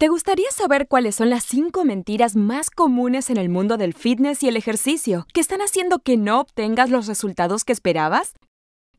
¿Te gustaría saber cuáles son las cinco mentiras más comunes en el mundo del fitness y el ejercicio que están haciendo que no obtengas los resultados que esperabas?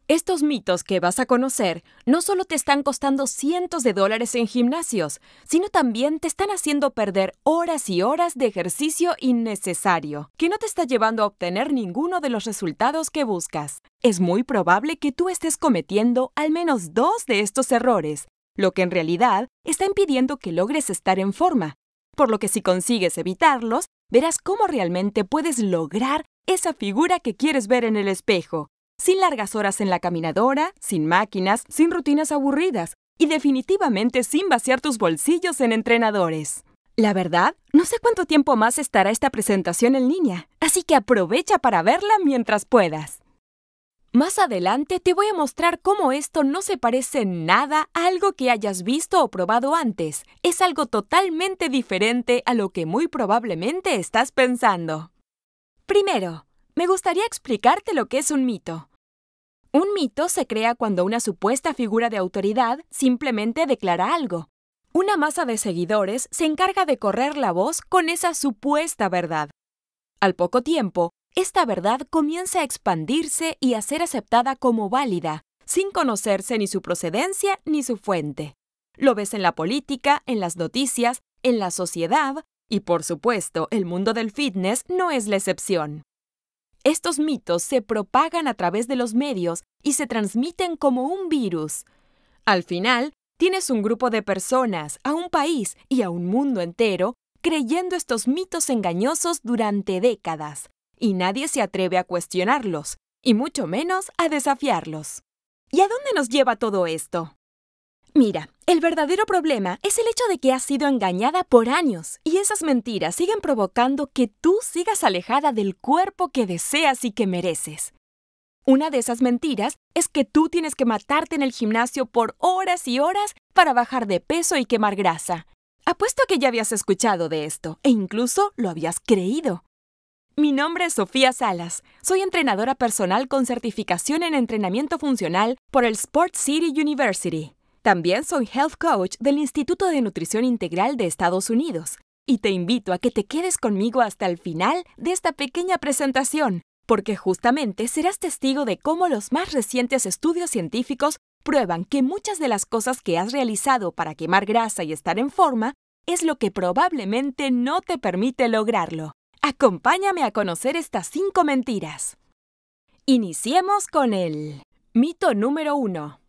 Estos mitos que vas a conocer no solo te están costando cientos de dólares en gimnasios, sino también te están haciendo perder horas y horas de ejercicio innecesario, que no te está llevando a obtener ninguno de los resultados que buscas. Es muy probable que tú estés cometiendo al menos dos de estos errores lo que en realidad está impidiendo que logres estar en forma. Por lo que si consigues evitarlos, verás cómo realmente puedes lograr esa figura que quieres ver en el espejo, sin largas horas en la caminadora, sin máquinas, sin rutinas aburridas y definitivamente sin vaciar tus bolsillos en entrenadores. La verdad, no sé cuánto tiempo más estará esta presentación en línea, así que aprovecha para verla mientras puedas. Más adelante te voy a mostrar cómo esto no se parece nada a algo que hayas visto o probado antes. Es algo totalmente diferente a lo que muy probablemente estás pensando. Primero, me gustaría explicarte lo que es un mito. Un mito se crea cuando una supuesta figura de autoridad simplemente declara algo. Una masa de seguidores se encarga de correr la voz con esa supuesta verdad. Al poco tiempo, esta verdad comienza a expandirse y a ser aceptada como válida, sin conocerse ni su procedencia ni su fuente. Lo ves en la política, en las noticias, en la sociedad, y por supuesto el mundo del fitness no es la excepción. Estos mitos se propagan a través de los medios y se transmiten como un virus. Al final, tienes un grupo de personas, a un país y a un mundo entero creyendo estos mitos engañosos durante décadas, y nadie se atreve a cuestionarlos, y mucho menos a desafiarlos. ¿Y a dónde nos lleva todo esto? Mira, el verdadero problema es el hecho de que has sido engañada por años y esas mentiras siguen provocando que tú sigas alejada del cuerpo que deseas y que mereces. Una de esas mentiras es que tú tienes que matarte en el gimnasio por horas y horas para bajar de peso y quemar grasa. Apuesto a que ya habías escuchado de esto e incluso lo habías creído. Mi nombre es Sofía Salas. Soy entrenadora personal con certificación en entrenamiento funcional por el Sport City University. También soy health coach del Instituto de Nutrición Integral de Estados Unidos. Y te invito a que te quedes conmigo hasta el final de esta pequeña presentación, porque justamente serás testigo de cómo los más recientes estudios científicos prueban que muchas de las cosas que has realizado para quemar grasa y estar en forma es lo que probablemente no te permite lograrlo. Acompáñame a conocer estas cinco mentiras. Iniciemos con el mito número uno.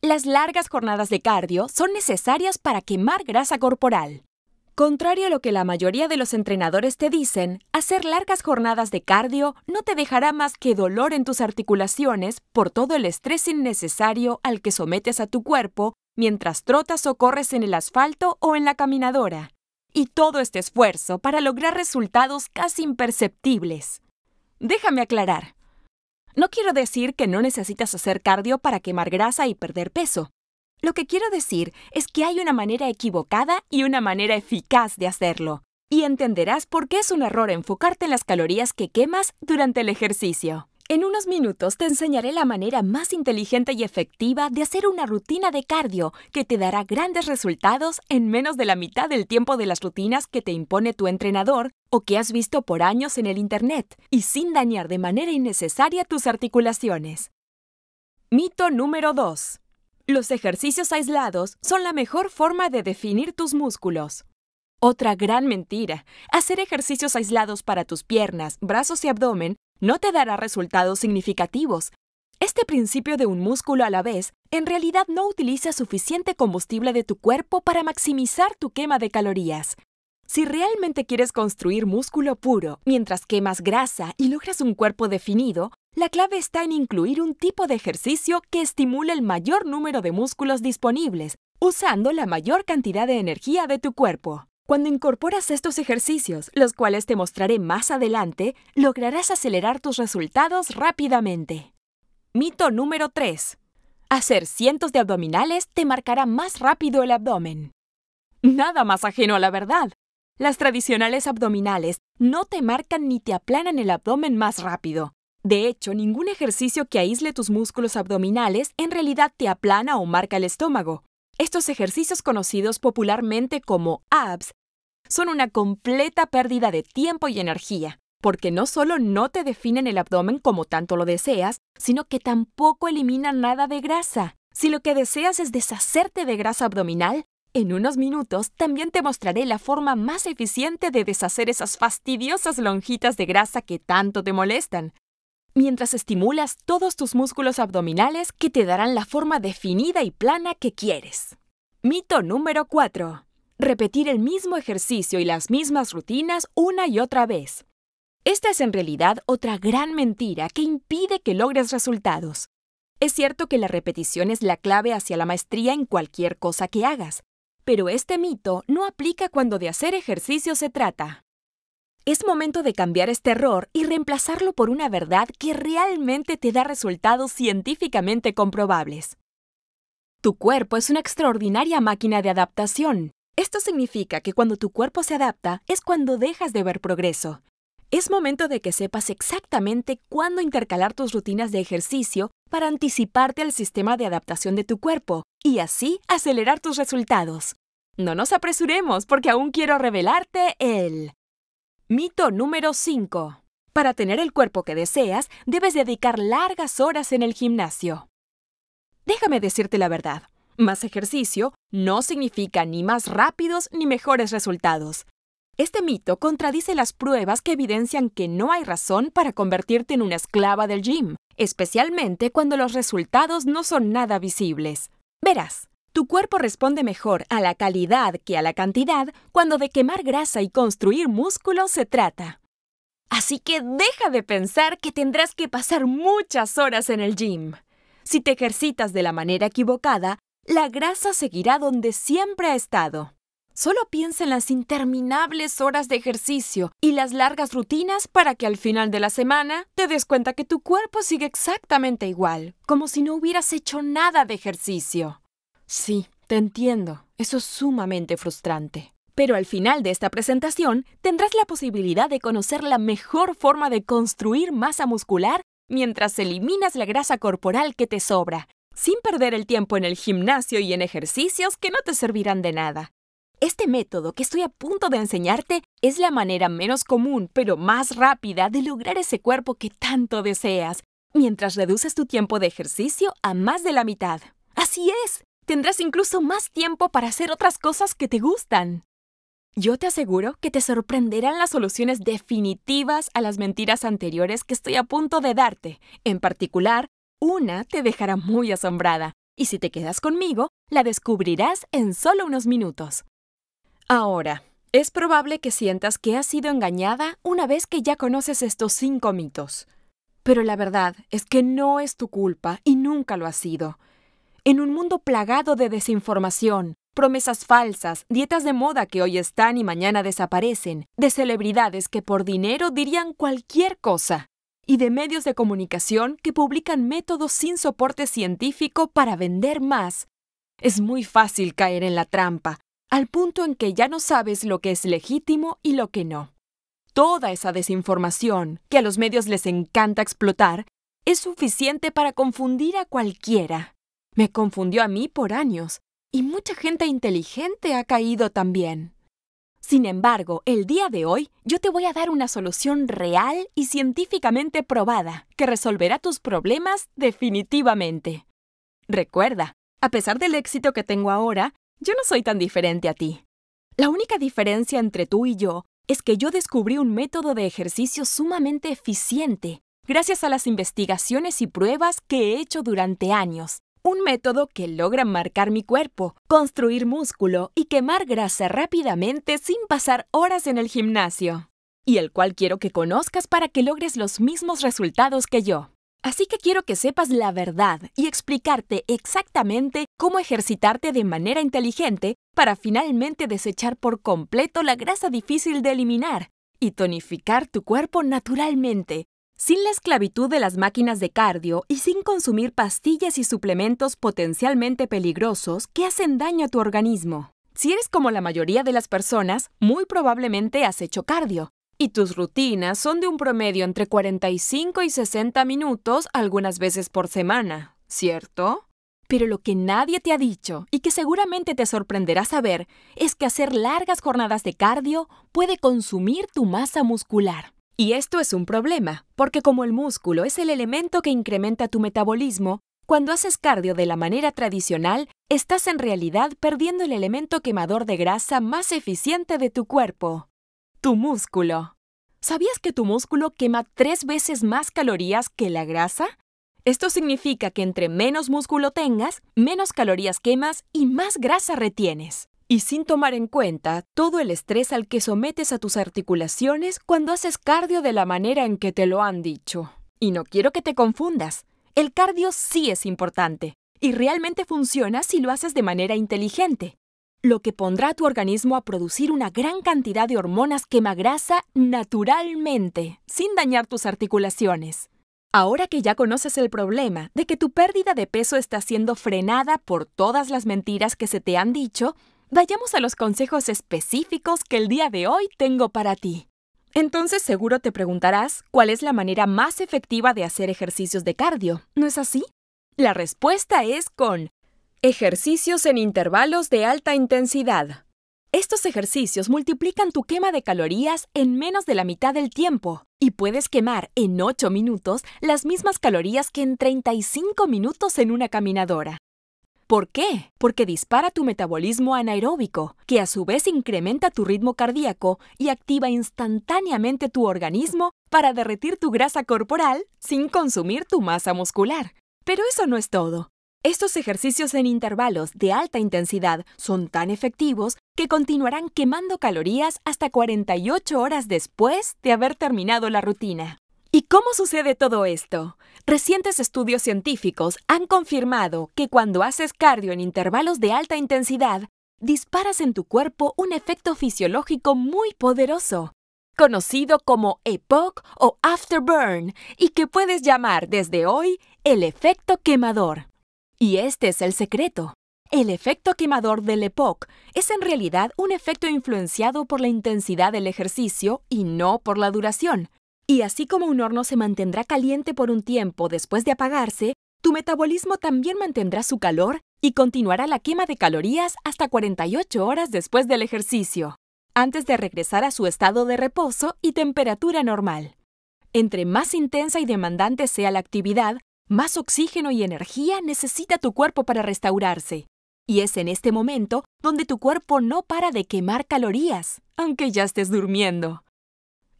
Las largas jornadas de cardio son necesarias para quemar grasa corporal. Contrario a lo que la mayoría de los entrenadores te dicen, hacer largas jornadas de cardio no te dejará más que dolor en tus articulaciones por todo el estrés innecesario al que sometes a tu cuerpo mientras trotas o corres en el asfalto o en la caminadora y todo este esfuerzo para lograr resultados casi imperceptibles. Déjame aclarar. No quiero decir que no necesitas hacer cardio para quemar grasa y perder peso. Lo que quiero decir es que hay una manera equivocada y una manera eficaz de hacerlo, y entenderás por qué es un error enfocarte en las calorías que quemas durante el ejercicio. En unos minutos te enseñaré la manera más inteligente y efectiva de hacer una rutina de cardio que te dará grandes resultados en menos de la mitad del tiempo de las rutinas que te impone tu entrenador o que has visto por años en el Internet y sin dañar de manera innecesaria tus articulaciones. Mito número 2. Los ejercicios aislados son la mejor forma de definir tus músculos. Otra gran mentira. Hacer ejercicios aislados para tus piernas, brazos y abdomen no te dará resultados significativos. Este principio de un músculo a la vez en realidad no utiliza suficiente combustible de tu cuerpo para maximizar tu quema de calorías. Si realmente quieres construir músculo puro mientras quemas grasa y logras un cuerpo definido, la clave está en incluir un tipo de ejercicio que estimule el mayor número de músculos disponibles, usando la mayor cantidad de energía de tu cuerpo. Cuando incorporas estos ejercicios, los cuales te mostraré más adelante, lograrás acelerar tus resultados rápidamente. Mito número 3. Hacer cientos de abdominales te marcará más rápido el abdomen. Nada más ajeno a la verdad. Las tradicionales abdominales no te marcan ni te aplanan el abdomen más rápido. De hecho, ningún ejercicio que aísle tus músculos abdominales en realidad te aplana o marca el estómago, estos ejercicios conocidos popularmente como abs son una completa pérdida de tiempo y energía, porque no solo no te definen el abdomen como tanto lo deseas, sino que tampoco eliminan nada de grasa. Si lo que deseas es deshacerte de grasa abdominal, en unos minutos también te mostraré la forma más eficiente de deshacer esas fastidiosas lonjitas de grasa que tanto te molestan mientras estimulas todos tus músculos abdominales que te darán la forma definida y plana que quieres. Mito número 4. Repetir el mismo ejercicio y las mismas rutinas una y otra vez. Esta es en realidad otra gran mentira que impide que logres resultados. Es cierto que la repetición es la clave hacia la maestría en cualquier cosa que hagas, pero este mito no aplica cuando de hacer ejercicio se trata. Es momento de cambiar este error y reemplazarlo por una verdad que realmente te da resultados científicamente comprobables. Tu cuerpo es una extraordinaria máquina de adaptación. Esto significa que cuando tu cuerpo se adapta es cuando dejas de ver progreso. Es momento de que sepas exactamente cuándo intercalar tus rutinas de ejercicio para anticiparte al sistema de adaptación de tu cuerpo y así acelerar tus resultados. No nos apresuremos porque aún quiero revelarte el Mito número 5. Para tener el cuerpo que deseas, debes dedicar largas horas en el gimnasio. Déjame decirte la verdad. Más ejercicio no significa ni más rápidos ni mejores resultados. Este mito contradice las pruebas que evidencian que no hay razón para convertirte en una esclava del gym, especialmente cuando los resultados no son nada visibles. Verás, tu cuerpo responde mejor a la calidad que a la cantidad cuando de quemar grasa y construir músculo se trata. Así que deja de pensar que tendrás que pasar muchas horas en el gym. Si te ejercitas de la manera equivocada, la grasa seguirá donde siempre ha estado. Solo piensa en las interminables horas de ejercicio y las largas rutinas para que al final de la semana te des cuenta que tu cuerpo sigue exactamente igual, como si no hubieras hecho nada de ejercicio. Sí, te entiendo. Eso es sumamente frustrante. Pero al final de esta presentación tendrás la posibilidad de conocer la mejor forma de construir masa muscular mientras eliminas la grasa corporal que te sobra, sin perder el tiempo en el gimnasio y en ejercicios que no te servirán de nada. Este método que estoy a punto de enseñarte es la manera menos común, pero más rápida de lograr ese cuerpo que tanto deseas, mientras reduces tu tiempo de ejercicio a más de la mitad. Así es, tendrás incluso más tiempo para hacer otras cosas que te gustan. Yo te aseguro que te sorprenderán las soluciones definitivas a las mentiras anteriores que estoy a punto de darte. En particular, una te dejará muy asombrada, y si te quedas conmigo, la descubrirás en solo unos minutos. Ahora, es probable que sientas que has sido engañada una vez que ya conoces estos cinco mitos. Pero la verdad es que no es tu culpa y nunca lo ha sido en un mundo plagado de desinformación, promesas falsas, dietas de moda que hoy están y mañana desaparecen, de celebridades que por dinero dirían cualquier cosa, y de medios de comunicación que publican métodos sin soporte científico para vender más. Es muy fácil caer en la trampa, al punto en que ya no sabes lo que es legítimo y lo que no. Toda esa desinformación, que a los medios les encanta explotar, es suficiente para confundir a cualquiera. Me confundió a mí por años, y mucha gente inteligente ha caído también. Sin embargo, el día de hoy yo te voy a dar una solución real y científicamente probada que resolverá tus problemas definitivamente. Recuerda, a pesar del éxito que tengo ahora, yo no soy tan diferente a ti. La única diferencia entre tú y yo es que yo descubrí un método de ejercicio sumamente eficiente gracias a las investigaciones y pruebas que he hecho durante años, un método que logra marcar mi cuerpo, construir músculo y quemar grasa rápidamente sin pasar horas en el gimnasio, y el cual quiero que conozcas para que logres los mismos resultados que yo. Así que quiero que sepas la verdad y explicarte exactamente cómo ejercitarte de manera inteligente para finalmente desechar por completo la grasa difícil de eliminar y tonificar tu cuerpo naturalmente, sin la esclavitud de las máquinas de cardio y sin consumir pastillas y suplementos potencialmente peligrosos que hacen daño a tu organismo. Si eres como la mayoría de las personas, muy probablemente has hecho cardio, y tus rutinas son de un promedio entre 45 y 60 minutos algunas veces por semana, ¿cierto? Pero lo que nadie te ha dicho y que seguramente te sorprenderá saber es que hacer largas jornadas de cardio puede consumir tu masa muscular. Y esto es un problema, porque como el músculo es el elemento que incrementa tu metabolismo, cuando haces cardio de la manera tradicional, estás en realidad perdiendo el elemento quemador de grasa más eficiente de tu cuerpo, tu músculo. ¿Sabías que tu músculo quema tres veces más calorías que la grasa? Esto significa que entre menos músculo tengas, menos calorías quemas y más grasa retienes y sin tomar en cuenta todo el estrés al que sometes a tus articulaciones cuando haces cardio de la manera en que te lo han dicho. Y no quiero que te confundas, el cardio sí es importante y realmente funciona si lo haces de manera inteligente, lo que pondrá a tu organismo a producir una gran cantidad de hormonas grasa naturalmente, sin dañar tus articulaciones. Ahora que ya conoces el problema de que tu pérdida de peso está siendo frenada por todas las mentiras que se te han dicho, Vayamos a los consejos específicos que el día de hoy tengo para ti. Entonces seguro te preguntarás cuál es la manera más efectiva de hacer ejercicios de cardio, ¿no es así? La respuesta es con ejercicios en intervalos de alta intensidad. Estos ejercicios multiplican tu quema de calorías en menos de la mitad del tiempo y puedes quemar en 8 minutos las mismas calorías que en 35 minutos en una caminadora. ¿Por qué? Porque dispara tu metabolismo anaeróbico, que a su vez incrementa tu ritmo cardíaco y activa instantáneamente tu organismo para derretir tu grasa corporal sin consumir tu masa muscular. Pero eso no es todo. Estos ejercicios en intervalos de alta intensidad son tan efectivos que continuarán quemando calorías hasta 48 horas después de haber terminado la rutina. ¿Y cómo sucede todo esto? Recientes estudios científicos han confirmado que cuando haces cardio en intervalos de alta intensidad, disparas en tu cuerpo un efecto fisiológico muy poderoso, conocido como EPOC o Afterburn, y que puedes llamar desde hoy el efecto quemador. Y este es el secreto. El efecto quemador del EPOC es en realidad un efecto influenciado por la intensidad del ejercicio y no por la duración, y así como un horno se mantendrá caliente por un tiempo después de apagarse, tu metabolismo también mantendrá su calor y continuará la quema de calorías hasta 48 horas después del ejercicio, antes de regresar a su estado de reposo y temperatura normal. Entre más intensa y demandante sea la actividad, más oxígeno y energía necesita tu cuerpo para restaurarse. Y es en este momento donde tu cuerpo no para de quemar calorías, aunque ya estés durmiendo.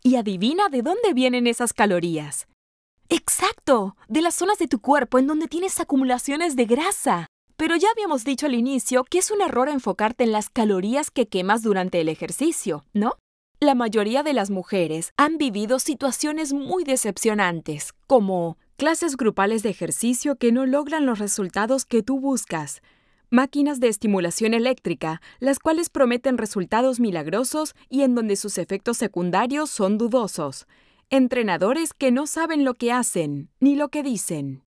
Y adivina de dónde vienen esas calorías. Exacto, de las zonas de tu cuerpo en donde tienes acumulaciones de grasa. Pero ya habíamos dicho al inicio que es un error enfocarte en las calorías que quemas durante el ejercicio, ¿no? La mayoría de las mujeres han vivido situaciones muy decepcionantes, como clases grupales de ejercicio que no logran los resultados que tú buscas, máquinas de estimulación eléctrica, las cuales prometen resultados milagrosos y en donde sus efectos secundarios son dudosos, entrenadores que no saben lo que hacen ni lo que dicen.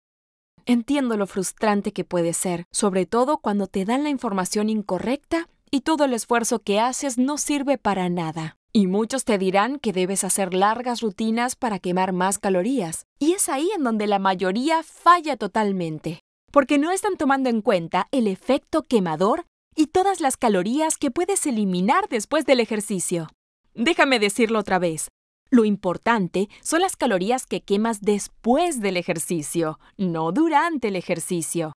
Entiendo lo frustrante que puede ser, sobre todo cuando te dan la información incorrecta y todo el esfuerzo que haces no sirve para nada. Y muchos te dirán que debes hacer largas rutinas para quemar más calorías. Y es ahí en donde la mayoría falla totalmente porque no están tomando en cuenta el efecto quemador y todas las calorías que puedes eliminar después del ejercicio. Déjame decirlo otra vez. Lo importante son las calorías que quemas después del ejercicio, no durante el ejercicio.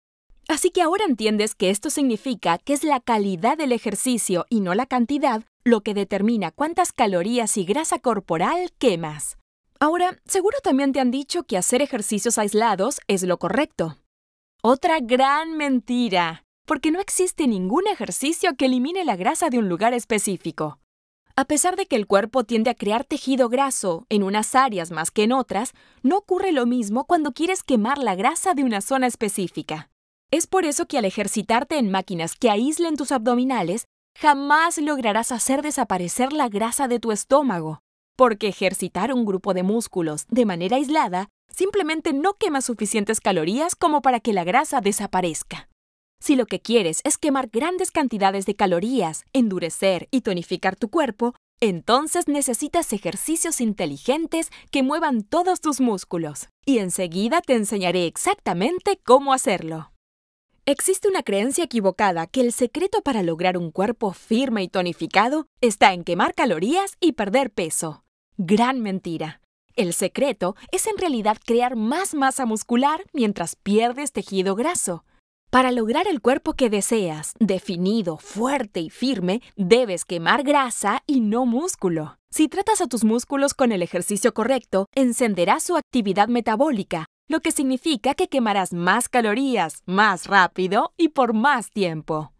Así que ahora entiendes que esto significa que es la calidad del ejercicio y no la cantidad lo que determina cuántas calorías y grasa corporal quemas. Ahora, seguro también te han dicho que hacer ejercicios aislados es lo correcto. Otra gran mentira, porque no existe ningún ejercicio que elimine la grasa de un lugar específico. A pesar de que el cuerpo tiende a crear tejido graso en unas áreas más que en otras, no ocurre lo mismo cuando quieres quemar la grasa de una zona específica. Es por eso que al ejercitarte en máquinas que aíslen tus abdominales, jamás lograrás hacer desaparecer la grasa de tu estómago, porque ejercitar un grupo de músculos de manera aislada simplemente no quema suficientes calorías como para que la grasa desaparezca. Si lo que quieres es quemar grandes cantidades de calorías, endurecer y tonificar tu cuerpo, entonces necesitas ejercicios inteligentes que muevan todos tus músculos, y enseguida te enseñaré exactamente cómo hacerlo. Existe una creencia equivocada que el secreto para lograr un cuerpo firme y tonificado está en quemar calorías y perder peso. Gran mentira. El secreto es en realidad crear más masa muscular mientras pierdes tejido graso. Para lograr el cuerpo que deseas, definido, fuerte y firme, debes quemar grasa y no músculo. Si tratas a tus músculos con el ejercicio correcto, encenderás su actividad metabólica, lo que significa que quemarás más calorías, más rápido y por más tiempo.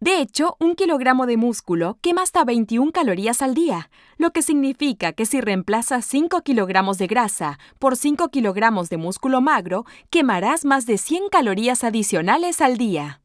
De hecho, un kilogramo de músculo quema hasta 21 calorías al día, lo que significa que si reemplazas 5 kilogramos de grasa por 5 kilogramos de músculo magro, quemarás más de 100 calorías adicionales al día.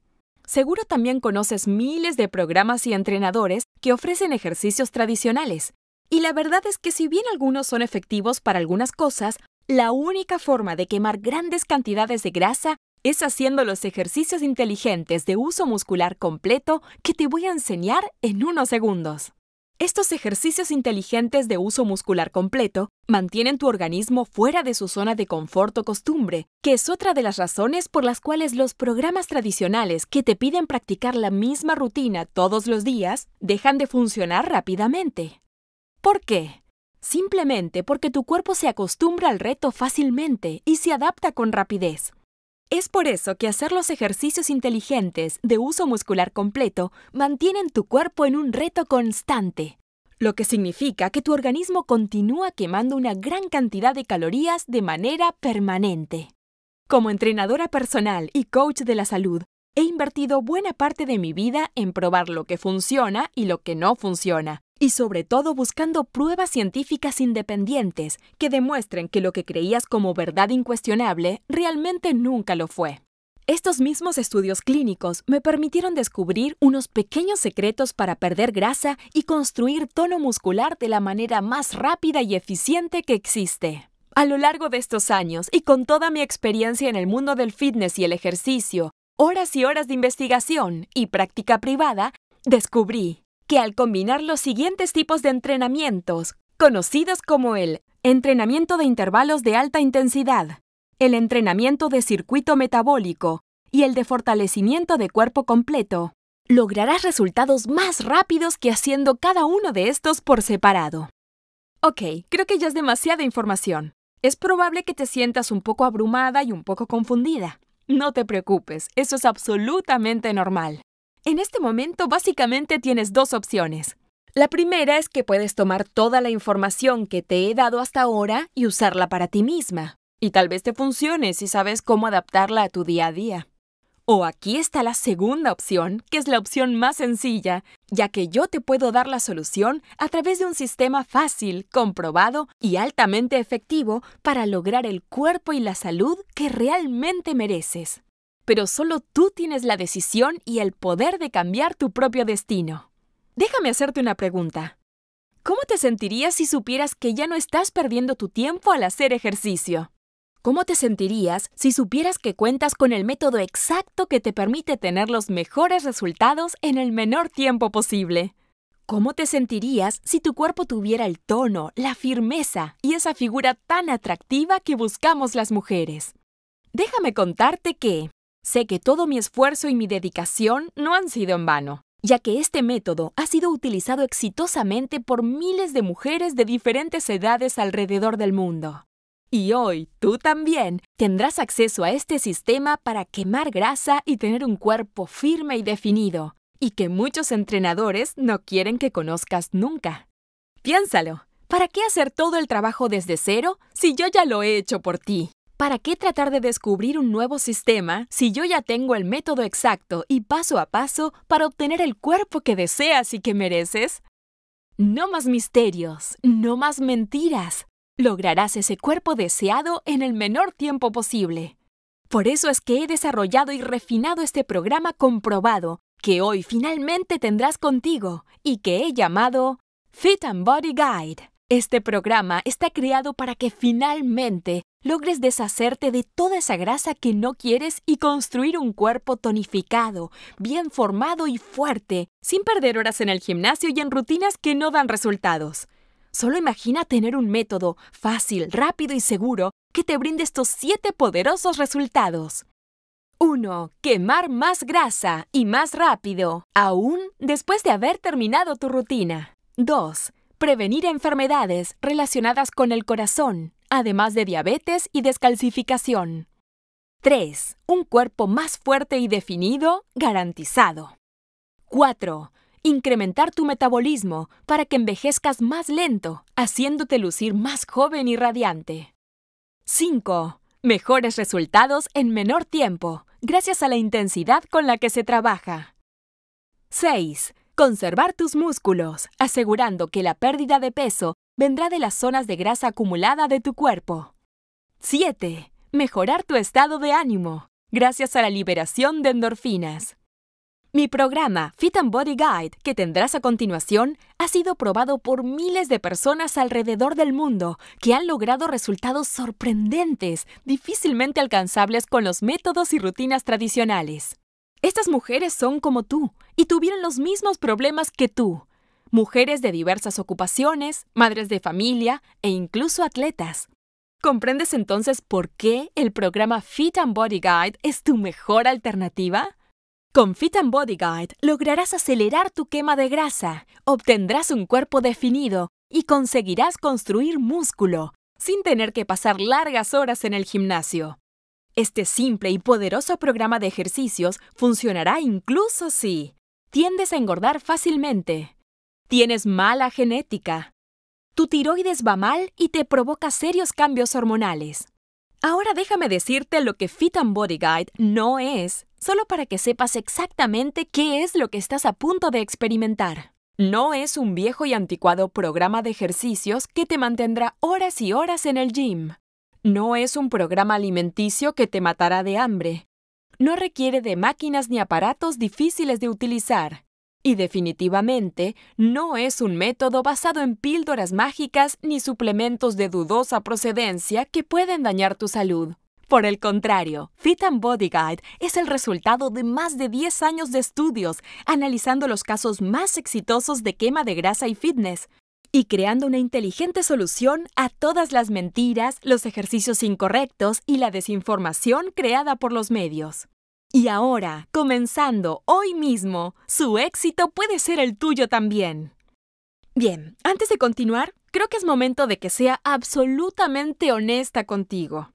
Seguro también conoces miles de programas y entrenadores que ofrecen ejercicios tradicionales. Y la verdad es que si bien algunos son efectivos para algunas cosas, la única forma de quemar grandes cantidades de grasa es haciendo los ejercicios inteligentes de uso muscular completo que te voy a enseñar en unos segundos. Estos ejercicios inteligentes de uso muscular completo mantienen tu organismo fuera de su zona de confort o costumbre, que es otra de las razones por las cuales los programas tradicionales que te piden practicar la misma rutina todos los días dejan de funcionar rápidamente. ¿Por qué? Simplemente porque tu cuerpo se acostumbra al reto fácilmente y se adapta con rapidez. Es por eso que hacer los ejercicios inteligentes de uso muscular completo mantienen tu cuerpo en un reto constante, lo que significa que tu organismo continúa quemando una gran cantidad de calorías de manera permanente. Como entrenadora personal y coach de la salud, He invertido buena parte de mi vida en probar lo que funciona y lo que no funciona, y sobre todo buscando pruebas científicas independientes que demuestren que lo que creías como verdad incuestionable realmente nunca lo fue. Estos mismos estudios clínicos me permitieron descubrir unos pequeños secretos para perder grasa y construir tono muscular de la manera más rápida y eficiente que existe. A lo largo de estos años y con toda mi experiencia en el mundo del fitness y el ejercicio, horas y horas de investigación y práctica privada, descubrí que al combinar los siguientes tipos de entrenamientos, conocidos como el entrenamiento de intervalos de alta intensidad, el entrenamiento de circuito metabólico y el de fortalecimiento de cuerpo completo, lograrás resultados más rápidos que haciendo cada uno de estos por separado. Ok, creo que ya es demasiada información. Es probable que te sientas un poco abrumada y un poco confundida. No te preocupes, eso es absolutamente normal. En este momento básicamente tienes dos opciones. La primera es que puedes tomar toda la información que te he dado hasta ahora y usarla para ti misma. Y tal vez te funcione si sabes cómo adaptarla a tu día a día. O aquí está la segunda opción, que es la opción más sencilla, ya que yo te puedo dar la solución a través de un sistema fácil, comprobado y altamente efectivo para lograr el cuerpo y la salud que realmente mereces. Pero solo tú tienes la decisión y el poder de cambiar tu propio destino. Déjame hacerte una pregunta. ¿Cómo te sentirías si supieras que ya no estás perdiendo tu tiempo al hacer ejercicio? ¿Cómo te sentirías si supieras que cuentas con el método exacto que te permite tener los mejores resultados en el menor tiempo posible? ¿Cómo te sentirías si tu cuerpo tuviera el tono, la firmeza y esa figura tan atractiva que buscamos las mujeres? Déjame contarte que sé que todo mi esfuerzo y mi dedicación no han sido en vano, ya que este método ha sido utilizado exitosamente por miles de mujeres de diferentes edades alrededor del mundo. Y hoy tú también tendrás acceso a este sistema para quemar grasa y tener un cuerpo firme y definido, y que muchos entrenadores no quieren que conozcas nunca. Piénsalo, ¿para qué hacer todo el trabajo desde cero si yo ya lo he hecho por ti? ¿Para qué tratar de descubrir un nuevo sistema si yo ya tengo el método exacto y paso a paso para obtener el cuerpo que deseas y que mereces? No más misterios, no más mentiras. Lograrás ese cuerpo deseado en el menor tiempo posible. Por eso es que he desarrollado y refinado este programa comprobado que hoy finalmente tendrás contigo y que he llamado Fit and Body Guide. Este programa está creado para que finalmente logres deshacerte de toda esa grasa que no quieres y construir un cuerpo tonificado, bien formado y fuerte, sin perder horas en el gimnasio y en rutinas que no dan resultados. Solo imagina tener un método fácil, rápido y seguro que te brinde estos siete poderosos resultados. 1. Quemar más grasa y más rápido, aún después de haber terminado tu rutina. 2. Prevenir enfermedades relacionadas con el corazón, además de diabetes y descalcificación. 3. Un cuerpo más fuerte y definido, garantizado. 4 incrementar tu metabolismo para que envejezcas más lento, haciéndote lucir más joven y radiante. 5. Mejores resultados en menor tiempo, gracias a la intensidad con la que se trabaja. 6. Conservar tus músculos, asegurando que la pérdida de peso vendrá de las zonas de grasa acumulada de tu cuerpo. 7. Mejorar tu estado de ánimo, gracias a la liberación de endorfinas. Mi programa Fit and Body Guide, que tendrás a continuación, ha sido probado por miles de personas alrededor del mundo que han logrado resultados sorprendentes, difícilmente alcanzables con los métodos y rutinas tradicionales. Estas mujeres son como tú y tuvieron los mismos problemas que tú. Mujeres de diversas ocupaciones, madres de familia e incluso atletas. ¿Comprendes entonces por qué el programa Fit and Body Guide es tu mejor alternativa? Con Fit and Guide lograrás acelerar tu quema de grasa, obtendrás un cuerpo definido y conseguirás construir músculo sin tener que pasar largas horas en el gimnasio. Este simple y poderoso programa de ejercicios funcionará incluso si tiendes a engordar fácilmente, tienes mala genética, tu tiroides va mal y te provoca serios cambios hormonales. Ahora déjame decirte lo que Fit and Body Guide no es solo para que sepas exactamente qué es lo que estás a punto de experimentar. No es un viejo y anticuado programa de ejercicios que te mantendrá horas y horas en el gym. No es un programa alimenticio que te matará de hambre. No requiere de máquinas ni aparatos difíciles de utilizar. Y definitivamente no es un método basado en píldoras mágicas ni suplementos de dudosa procedencia que pueden dañar tu salud por el contrario, Fit and Body Guide es el resultado de más de 10 años de estudios analizando los casos más exitosos de quema de grasa y fitness y creando una inteligente solución a todas las mentiras, los ejercicios incorrectos y la desinformación creada por los medios. Y ahora, comenzando hoy mismo, su éxito puede ser el tuyo también. Bien, antes de continuar, creo que es momento de que sea absolutamente honesta contigo.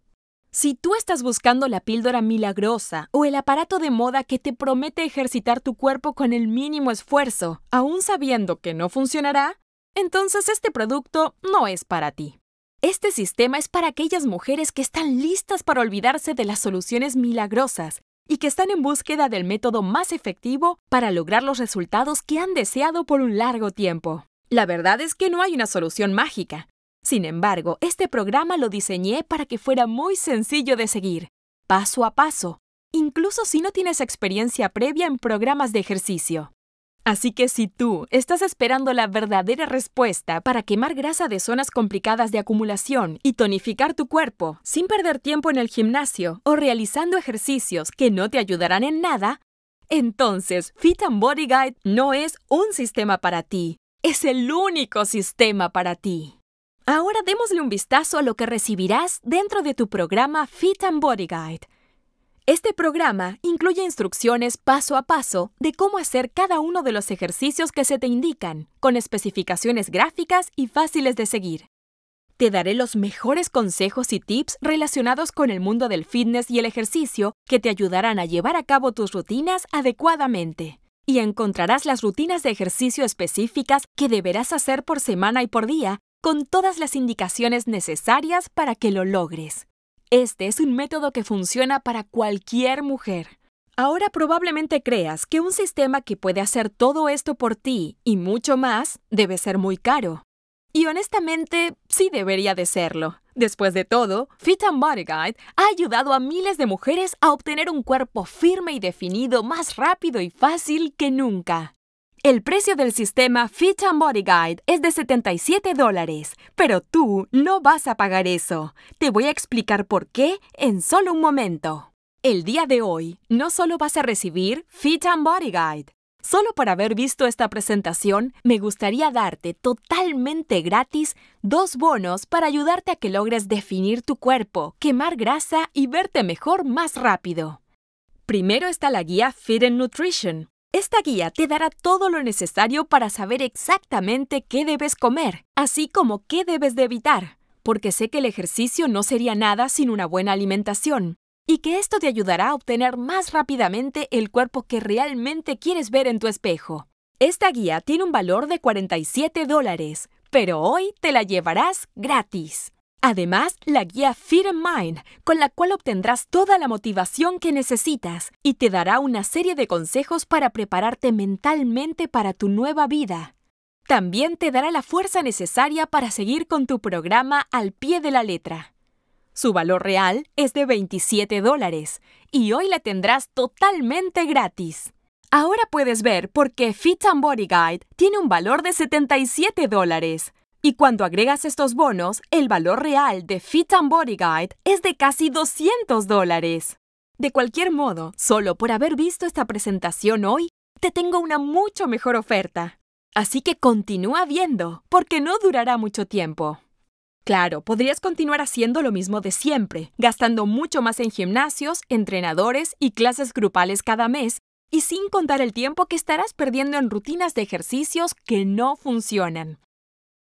Si tú estás buscando la píldora milagrosa o el aparato de moda que te promete ejercitar tu cuerpo con el mínimo esfuerzo, aún sabiendo que no funcionará, entonces este producto no es para ti. Este sistema es para aquellas mujeres que están listas para olvidarse de las soluciones milagrosas y que están en búsqueda del método más efectivo para lograr los resultados que han deseado por un largo tiempo. La verdad es que no hay una solución mágica, sin embargo, este programa lo diseñé para que fuera muy sencillo de seguir, paso a paso, incluso si no tienes experiencia previa en programas de ejercicio. Así que si tú estás esperando la verdadera respuesta para quemar grasa de zonas complicadas de acumulación y tonificar tu cuerpo sin perder tiempo en el gimnasio o realizando ejercicios que no te ayudarán en nada, entonces Fit and Body Guide no es un sistema para ti, es el único sistema para ti. Ahora démosle un vistazo a lo que recibirás dentro de tu programa Fit and Body Guide. Este programa incluye instrucciones paso a paso de cómo hacer cada uno de los ejercicios que se te indican, con especificaciones gráficas y fáciles de seguir. Te daré los mejores consejos y tips relacionados con el mundo del fitness y el ejercicio que te ayudarán a llevar a cabo tus rutinas adecuadamente. Y encontrarás las rutinas de ejercicio específicas que deberás hacer por semana y por día con todas las indicaciones necesarias para que lo logres. Este es un método que funciona para cualquier mujer. Ahora probablemente creas que un sistema que puede hacer todo esto por ti y mucho más debe ser muy caro. Y honestamente, sí debería de serlo. Después de todo, Fit and Body Guide ha ayudado a miles de mujeres a obtener un cuerpo firme y definido más rápido y fácil que nunca. El precio del sistema Fit and Body Guide es de 77 dólares, pero tú no vas a pagar eso. Te voy a explicar por qué en solo un momento. El día de hoy no solo vas a recibir Fit and Body Guide. Solo por haber visto esta presentación, me gustaría darte totalmente gratis dos bonos para ayudarte a que logres definir tu cuerpo, quemar grasa y verte mejor más rápido. Primero está la guía Fit and Nutrition, esta guía te dará todo lo necesario para saber exactamente qué debes comer, así como qué debes de evitar, porque sé que el ejercicio no sería nada sin una buena alimentación, y que esto te ayudará a obtener más rápidamente el cuerpo que realmente quieres ver en tu espejo. Esta guía tiene un valor de 47 dólares, pero hoy te la llevarás gratis. Además, la guía and Mind, con la cual obtendrás toda la motivación que necesitas y te dará una serie de consejos para prepararte mentalmente para tu nueva vida. También te dará la fuerza necesaria para seguir con tu programa al pie de la letra. Su valor real es de 27 dólares y hoy la tendrás totalmente gratis. Ahora puedes ver por qué Fit and Body Guide tiene un valor de 77 dólares y cuando agregas estos bonos, el valor real de Fit and Body Guide es de casi 200 dólares. De cualquier modo, solo por haber visto esta presentación hoy, te tengo una mucho mejor oferta. Así que continúa viendo, porque no durará mucho tiempo. Claro, podrías continuar haciendo lo mismo de siempre, gastando mucho más en gimnasios, entrenadores y clases grupales cada mes, y sin contar el tiempo que estarás perdiendo en rutinas de ejercicios que no funcionan.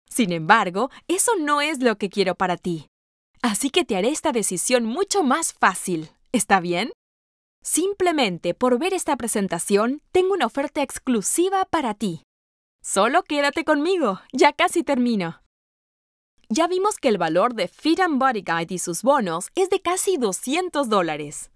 Sin embargo, eso no es lo que quiero para ti. Así que te haré esta decisión mucho más fácil. ¿Está bien? Simplemente por ver esta presentación, tengo una oferta exclusiva para ti. Solo quédate conmigo, ya casi termino. Ya vimos que el valor de Fit and Body y sus bonos es de casi 200 dólares.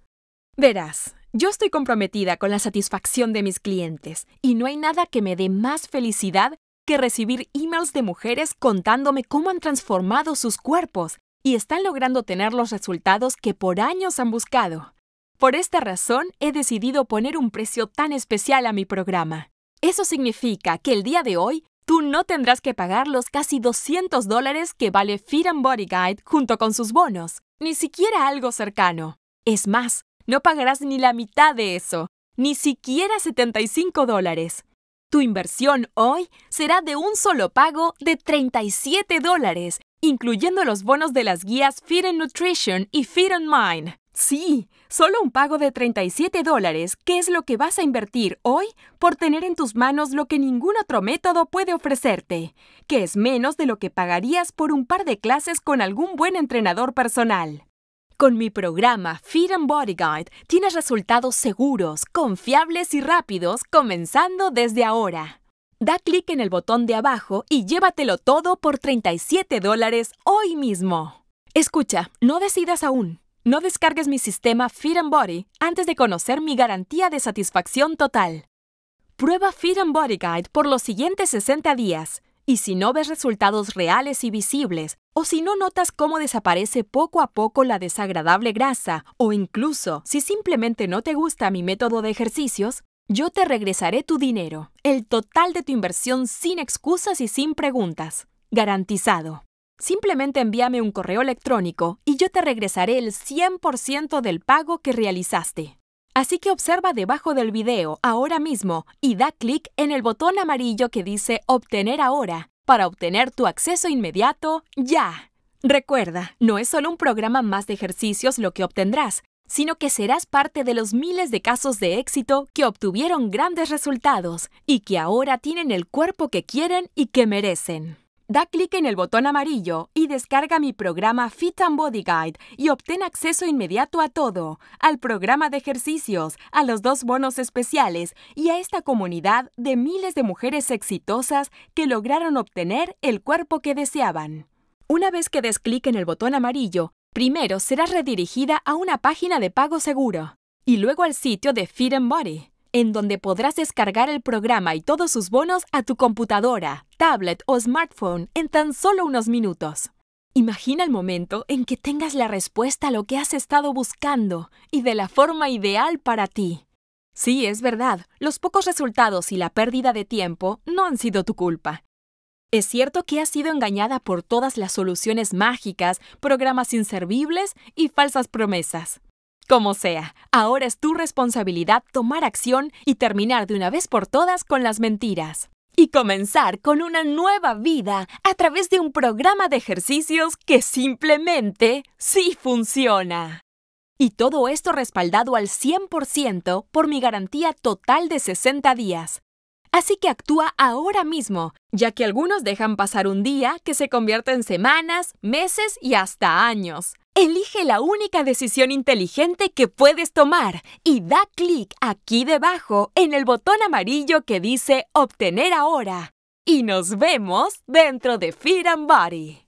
Verás, yo estoy comprometida con la satisfacción de mis clientes y no hay nada que me dé más felicidad que recibir emails de mujeres contándome cómo han transformado sus cuerpos y están logrando tener los resultados que por años han buscado. Por esta razón he decidido poner un precio tan especial a mi programa. Eso significa que el día de hoy tú no tendrás que pagar los casi 200 dólares que vale Fit and Body Guide junto con sus bonos, ni siquiera algo cercano. Es más, no pagarás ni la mitad de eso, ni siquiera 75 dólares. Tu inversión hoy será de un solo pago de 37 dólares, incluyendo los bonos de las guías Feed and Nutrition y Feed and Mind. Sí, solo un pago de 37 dólares, que es lo que vas a invertir hoy por tener en tus manos lo que ningún otro método puede ofrecerte, que es menos de lo que pagarías por un par de clases con algún buen entrenador personal. Con mi programa Fit and Body Guide tienes resultados seguros, confiables y rápidos comenzando desde ahora. Da clic en el botón de abajo y llévatelo todo por 37 dólares hoy mismo. Escucha, no decidas aún. No descargues mi sistema Fit and Body antes de conocer mi garantía de satisfacción total. Prueba Fit and Body Guide por los siguientes 60 días y si no ves resultados reales y visibles, o si no notas cómo desaparece poco a poco la desagradable grasa, o incluso si simplemente no te gusta mi método de ejercicios, yo te regresaré tu dinero, el total de tu inversión sin excusas y sin preguntas. Garantizado. Simplemente envíame un correo electrónico y yo te regresaré el 100% del pago que realizaste. Así que observa debajo del video ahora mismo y da clic en el botón amarillo que dice Obtener ahora para obtener tu acceso inmediato ya. Recuerda, no es solo un programa más de ejercicios lo que obtendrás, sino que serás parte de los miles de casos de éxito que obtuvieron grandes resultados y que ahora tienen el cuerpo que quieren y que merecen. Da clic en el botón amarillo y descarga mi programa Fit and Body Guide y obtén acceso inmediato a todo, al programa de ejercicios, a los dos bonos especiales y a esta comunidad de miles de mujeres exitosas que lograron obtener el cuerpo que deseaban. Una vez que des clic en el botón amarillo, primero serás redirigida a una página de pago seguro y luego al sitio de Fit and Body en donde podrás descargar el programa y todos sus bonos a tu computadora, tablet o smartphone en tan solo unos minutos. Imagina el momento en que tengas la respuesta a lo que has estado buscando y de la forma ideal para ti. Sí, es verdad, los pocos resultados y la pérdida de tiempo no han sido tu culpa. Es cierto que has sido engañada por todas las soluciones mágicas, programas inservibles y falsas promesas. Como sea, ahora es tu responsabilidad tomar acción y terminar de una vez por todas con las mentiras. Y comenzar con una nueva vida a través de un programa de ejercicios que simplemente sí funciona. Y todo esto respaldado al 100% por mi garantía total de 60 días. Así que actúa ahora mismo, ya que algunos dejan pasar un día que se convierte en semanas, meses y hasta años. Elige la única decisión inteligente que puedes tomar y da clic aquí debajo en el botón amarillo que dice Obtener ahora. Y nos vemos dentro de Fear and Body.